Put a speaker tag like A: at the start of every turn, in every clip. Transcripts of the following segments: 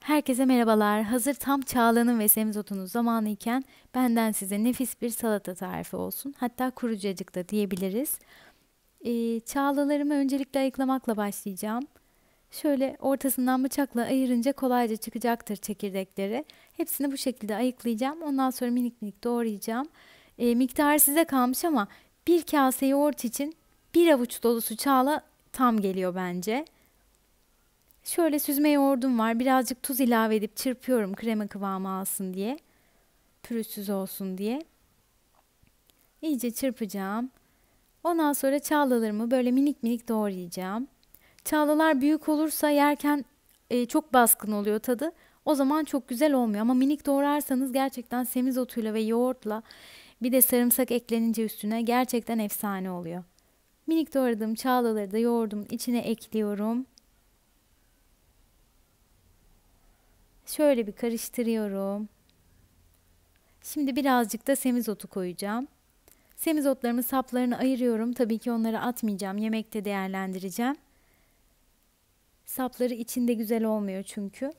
A: Herkese merhabalar. Hazır tam çağlanın ve semizotunun zamanı iken benden size nefis bir salata tarifi olsun. Hatta kurucacık da diyebiliriz. Ee, çağlalarımı öncelikle ayıklamakla başlayacağım. Şöyle ortasından bıçakla ayırınca kolayca çıkacaktır çekirdekleri. Hepsini bu şekilde ayıklayacağım. Ondan sonra minik minik doğrayacağım. Ee, miktar size kalmış ama bir kase yoğurt için bir avuç dolusu çağla tam geliyor bence. Şöyle süzme yoğurdum var. Birazcık tuz ilave edip çırpıyorum krema kıvamı alsın diye. Pürüzsüz olsun diye. İyice çırpacağım. Ondan sonra çağlalarımı böyle minik minik doğrayacağım. Çağlalar büyük olursa yerken e, çok baskın oluyor tadı. O zaman çok güzel olmuyor ama minik doğrarsanız gerçekten semizotuyla ve yoğurtla bir de sarımsak eklenince üstüne gerçekten efsane oluyor. Minik doğradığım çağlaları da yoğurdumun içine ekliyorum. Şöyle bir karıştırıyorum. Şimdi birazcık da semizotu koyacağım. Semizotlarımı saplarını ayırıyorum. Tabii ki onları atmayacağım. Yemekte değerlendireceğim. Sapları içinde güzel olmuyor çünkü.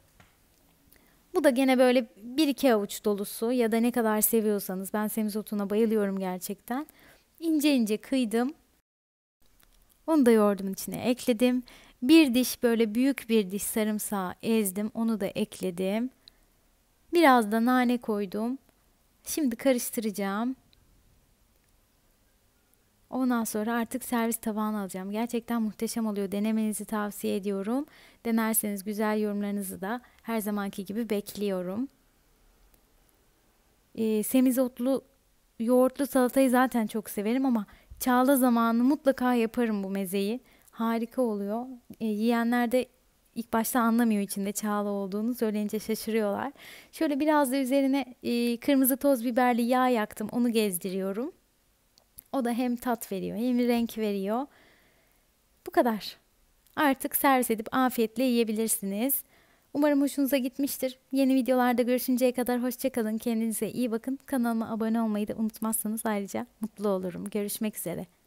A: Bu da gene böyle bir iki avuç dolusu ya da ne kadar seviyorsanız. Ben semizotuna bayılıyorum gerçekten. İnce ince kıydım. Onu da yoğurdumun içine ekledim bir diş böyle büyük bir diş sarımsağı ezdim. Onu da ekledim. Biraz da nane koydum. Şimdi karıştıracağım. Ondan sonra artık servis tabağına alacağım. Gerçekten muhteşem oluyor. Denemenizi tavsiye ediyorum. Denerseniz güzel yorumlarınızı da her zamanki gibi bekliyorum. Ee, semizotlu yoğurtlu salatayı zaten çok severim ama çağla zamanı mutlaka yaparım bu mezeyi harika oluyor. E, yiyenler de ilk başta anlamıyor içinde çağla olduğunu söyleyince şaşırıyorlar. Şöyle biraz da üzerine e, kırmızı toz biberli yağ yaktım onu gezdiriyorum. O da hem tat veriyor hem renk veriyor. Bu kadar. Artık servis edip afiyetle yiyebilirsiniz. Umarım hoşunuza gitmiştir. Yeni videolarda görüşünceye kadar hoşçakalın. Kendinize iyi bakın. Kanalıma abone olmayı da unutmazsanız ayrıca mutlu olurum. Görüşmek üzere.